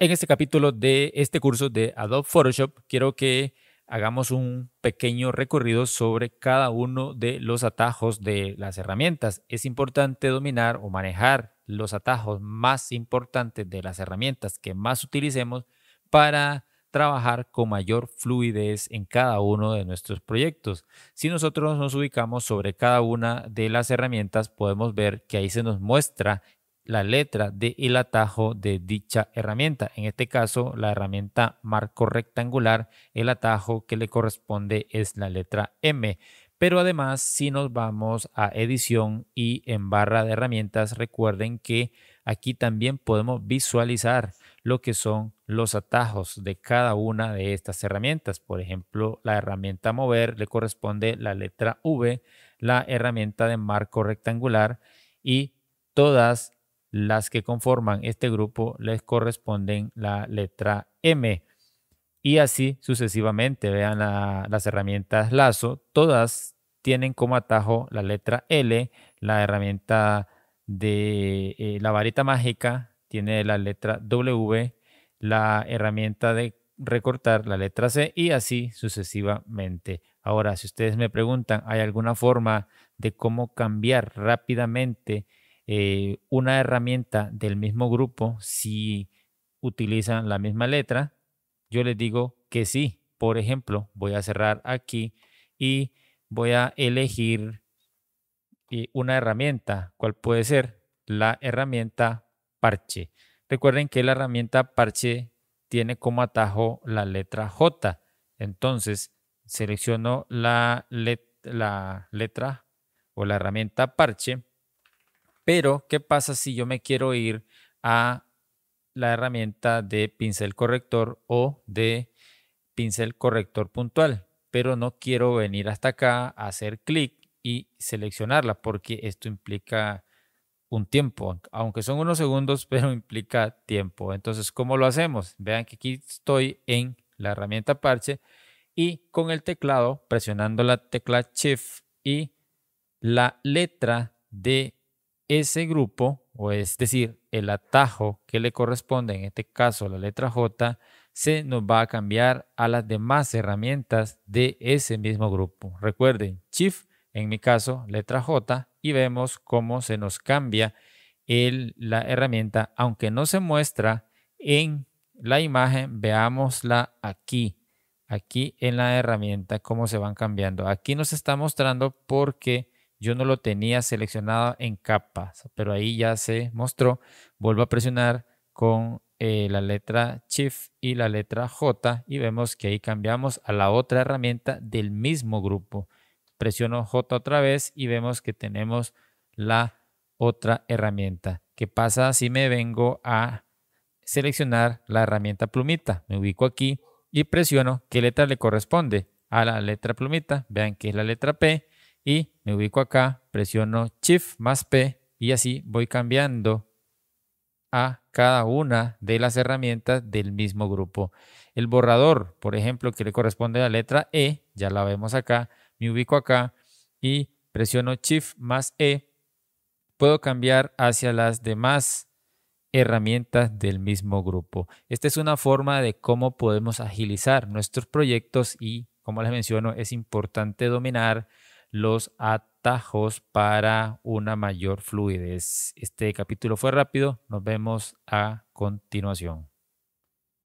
En este capítulo de este curso de Adobe Photoshop, quiero que hagamos un pequeño recorrido sobre cada uno de los atajos de las herramientas. Es importante dominar o manejar los atajos más importantes de las herramientas que más utilicemos para trabajar con mayor fluidez en cada uno de nuestros proyectos. Si nosotros nos ubicamos sobre cada una de las herramientas, podemos ver que ahí se nos muestra la letra de el atajo de dicha herramienta. En este caso, la herramienta marco rectangular, el atajo que le corresponde es la letra M. Pero además, si nos vamos a edición y en barra de herramientas, recuerden que aquí también podemos visualizar lo que son los atajos de cada una de estas herramientas. Por ejemplo, la herramienta mover le corresponde la letra V, la herramienta de marco rectangular y todas las que conforman este grupo les corresponden la letra M. Y así sucesivamente. Vean las herramientas lazo. Todas tienen como atajo la letra L. La herramienta de eh, la varita mágica tiene la letra W. La herramienta de recortar la letra C y así sucesivamente. Ahora, si ustedes me preguntan, ¿hay alguna forma de cómo cambiar rápidamente eh, una herramienta del mismo grupo, si utilizan la misma letra, yo les digo que sí. Por ejemplo, voy a cerrar aquí y voy a elegir eh, una herramienta. ¿Cuál puede ser? La herramienta parche. Recuerden que la herramienta parche tiene como atajo la letra J. Entonces, selecciono la letra o la herramienta parche pero, ¿qué pasa si yo me quiero ir a la herramienta de pincel corrector o de pincel corrector puntual? Pero no quiero venir hasta acá, a hacer clic y seleccionarla, porque esto implica un tiempo, aunque son unos segundos, pero implica tiempo. Entonces, ¿cómo lo hacemos? Vean que aquí estoy en la herramienta parche y con el teclado, presionando la tecla Shift y la letra de ese grupo, o es decir, el atajo que le corresponde, en este caso la letra J, se nos va a cambiar a las demás herramientas de ese mismo grupo. Recuerden, Shift, en mi caso, letra J, y vemos cómo se nos cambia la herramienta, aunque no se muestra en la imagen, veámosla aquí, aquí en la herramienta, cómo se van cambiando. Aquí nos está mostrando porque yo no lo tenía seleccionado en capas, pero ahí ya se mostró. Vuelvo a presionar con eh, la letra Shift y la letra J y vemos que ahí cambiamos a la otra herramienta del mismo grupo. Presiono J otra vez y vemos que tenemos la otra herramienta. ¿Qué pasa si me vengo a seleccionar la herramienta plumita? Me ubico aquí y presiono qué letra le corresponde a la letra plumita. Vean que es la letra P y me ubico acá, presiono Shift más P y así voy cambiando a cada una de las herramientas del mismo grupo. El borrador, por ejemplo, que le corresponde a la letra E, ya la vemos acá, me ubico acá y presiono Shift más E, puedo cambiar hacia las demás herramientas del mismo grupo. Esta es una forma de cómo podemos agilizar nuestros proyectos y, como les menciono, es importante dominar los atajos para una mayor fluidez. Este capítulo fue rápido, nos vemos a continuación.